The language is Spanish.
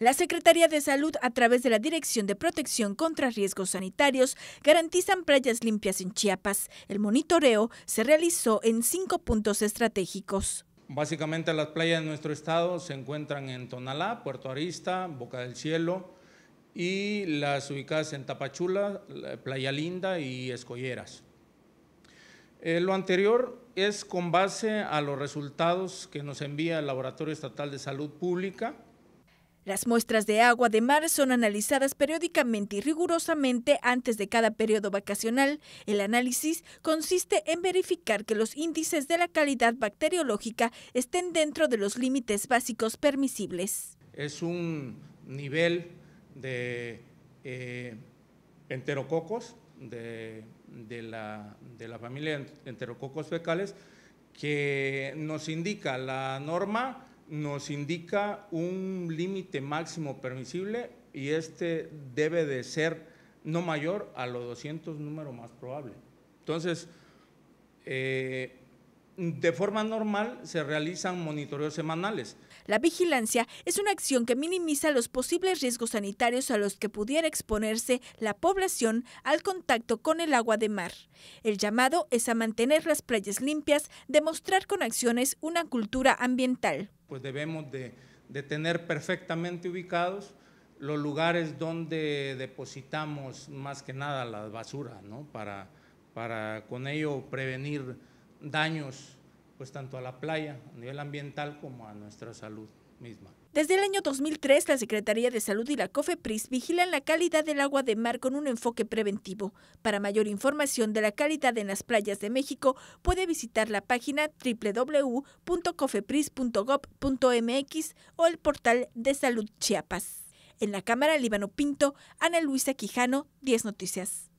La Secretaría de Salud, a través de la Dirección de Protección contra Riesgos Sanitarios, garantizan playas limpias en Chiapas. El monitoreo se realizó en cinco puntos estratégicos. Básicamente las playas de nuestro estado se encuentran en Tonalá, Puerto Arista, Boca del Cielo y las ubicadas en Tapachula, Playa Linda y Escolleras. Eh, lo anterior es con base a los resultados que nos envía el Laboratorio Estatal de Salud Pública, las muestras de agua de mar son analizadas periódicamente y rigurosamente antes de cada periodo vacacional. El análisis consiste en verificar que los índices de la calidad bacteriológica estén dentro de los límites básicos permisibles. Es un nivel de eh, enterococos, de, la, de la familia enterococos fecales, que nos indica la norma nos indica un límite máximo permisible y este debe de ser no mayor a los 200 número más probable. Entonces, eh, de forma normal se realizan monitoreos semanales. La vigilancia es una acción que minimiza los posibles riesgos sanitarios a los que pudiera exponerse la población al contacto con el agua de mar. El llamado es a mantener las playas limpias, demostrar con acciones una cultura ambiental pues debemos de, tener perfectamente ubicados los lugares donde depositamos más que nada la basura, ¿no? Para, para con ello prevenir daños, pues tanto a la playa, a nivel ambiental como a nuestra salud. Desde el año 2003, la Secretaría de Salud y la COFEPRIS vigilan la calidad del agua de mar con un enfoque preventivo. Para mayor información de la calidad en las playas de México, puede visitar la página www.cofepris.gov.mx o el portal de Salud Chiapas. En la Cámara Líbano Pinto, Ana Luisa Quijano, 10 Noticias.